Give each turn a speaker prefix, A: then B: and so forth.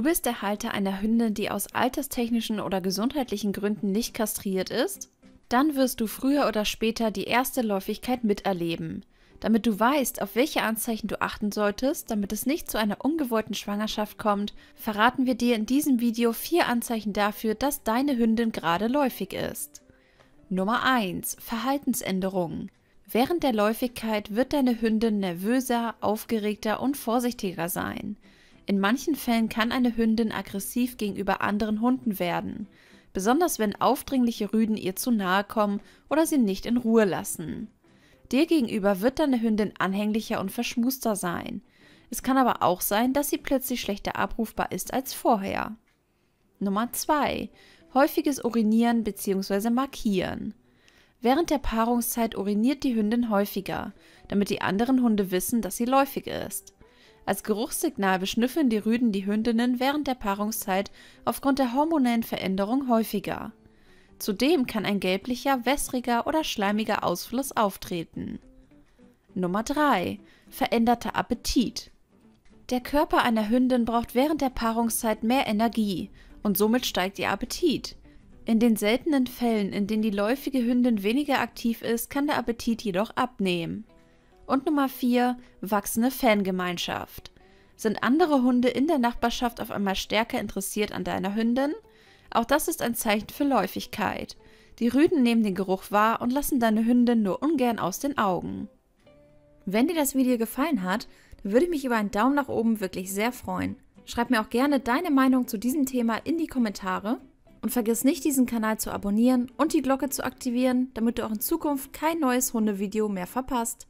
A: Du bist der Halter einer Hündin, die aus alterstechnischen oder gesundheitlichen Gründen nicht kastriert ist? Dann wirst du früher oder später die erste Läufigkeit miterleben. Damit du weißt, auf welche Anzeichen du achten solltest, damit es nicht zu einer ungewollten Schwangerschaft kommt, verraten wir dir in diesem Video vier Anzeichen dafür, dass deine Hündin gerade läufig ist. Nummer 1. Verhaltensänderungen. Während der Läufigkeit wird deine Hündin nervöser, aufgeregter und vorsichtiger sein. In manchen Fällen kann eine Hündin aggressiv gegenüber anderen Hunden werden, besonders wenn aufdringliche Rüden ihr zu nahe kommen oder sie nicht in Ruhe lassen. Dir gegenüber wird deine Hündin anhänglicher und verschmuster sein. Es kann aber auch sein, dass sie plötzlich schlechter abrufbar ist als vorher. Nummer 2. Häufiges Urinieren bzw. Markieren. Während der Paarungszeit uriniert die Hündin häufiger, damit die anderen Hunde wissen, dass sie läufig ist. Als Geruchssignal beschnüffeln die Rüden die Hündinnen während der Paarungszeit aufgrund der hormonellen Veränderung häufiger. Zudem kann ein gelblicher, wässriger oder schleimiger Ausfluss auftreten. Nummer 3. Veränderter Appetit. Der Körper einer Hündin braucht während der Paarungszeit mehr Energie und somit steigt ihr Appetit. In den seltenen Fällen, in denen die läufige Hündin weniger aktiv ist, kann der Appetit jedoch abnehmen. Und Nummer 4, wachsende Fangemeinschaft. Sind andere Hunde in der Nachbarschaft auf einmal stärker interessiert an deiner Hündin? Auch das ist ein Zeichen für Läufigkeit. Die Rüden nehmen den Geruch wahr und lassen deine Hündin nur ungern aus den Augen. Wenn dir das Video gefallen hat, würde ich mich über einen Daumen nach oben wirklich sehr freuen. Schreib mir auch gerne deine Meinung zu diesem Thema in die Kommentare und vergiss nicht, diesen Kanal zu abonnieren und die Glocke zu aktivieren, damit du auch in Zukunft kein neues Hundevideo mehr verpasst.